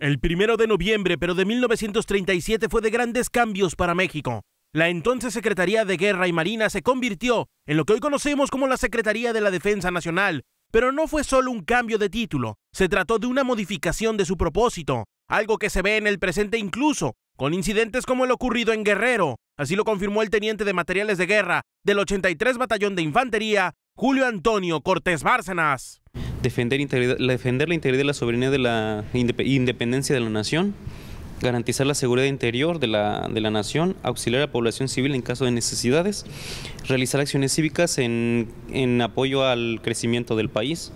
El primero de noviembre, pero de 1937, fue de grandes cambios para México. La entonces Secretaría de Guerra y Marina se convirtió en lo que hoy conocemos como la Secretaría de la Defensa Nacional, pero no fue solo un cambio de título, se trató de una modificación de su propósito, algo que se ve en el presente incluso, con incidentes como el ocurrido en Guerrero, así lo confirmó el teniente de materiales de guerra del 83 Batallón de Infantería, Julio Antonio Cortés Bárcenas defender, defender la integridad de la soberanía de la independencia de la nación, garantizar la seguridad interior de la, nación, auxiliar a la población civil en caso de necesidades, realizar acciones cívicas en, apoyo al crecimiento del país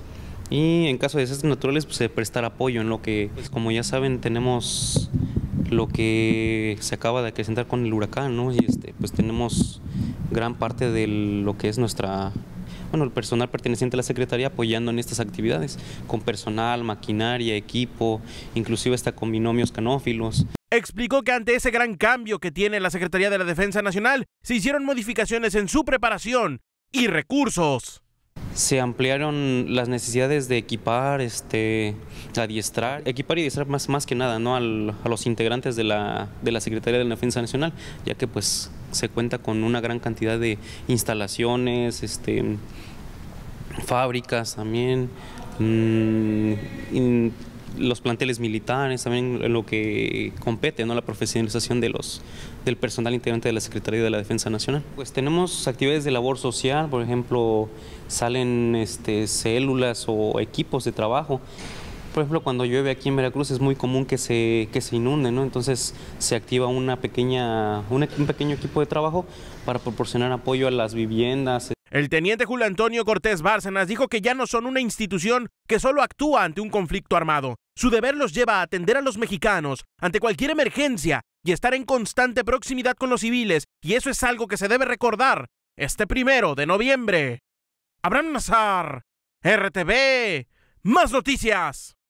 y en caso de desastres naturales pues, prestar apoyo en lo que, pues, como ya saben, tenemos lo que se acaba de acrecentar con el huracán, ¿no? Y este, pues tenemos gran parte de lo que es nuestra bueno, el personal perteneciente a la Secretaría apoyando en estas actividades, con personal, maquinaria, equipo, inclusive hasta con binomios canófilos. Explicó que ante ese gran cambio que tiene la Secretaría de la Defensa Nacional, se hicieron modificaciones en su preparación y recursos se ampliaron las necesidades de equipar, este, adiestrar, equipar y adiestrar más, más que nada ¿no? a los integrantes de la, de la Secretaría de la Defensa Nacional, ya que pues se cuenta con una gran cantidad de instalaciones, este, fábricas también, mm, los planteles militares, también lo que compete, ¿no? la profesionalización de los, del personal integrante de la Secretaría de la Defensa Nacional. Pues tenemos actividades de labor social, por ejemplo, salen este, células o equipos de trabajo por ejemplo, cuando llueve aquí en Veracruz es muy común que se, que se inunde, ¿no? Entonces se activa una pequeña, un, pequeño equipo de trabajo para proporcionar apoyo a las viviendas. El teniente Julio Antonio Cortés Bárcenas dijo que ya no son una institución que solo actúa ante un conflicto armado. Su deber los lleva a atender a los mexicanos ante cualquier emergencia y estar en constante proximidad con los civiles, y eso es algo que se debe recordar este primero de noviembre. Abraham Nazar, RTV, más noticias.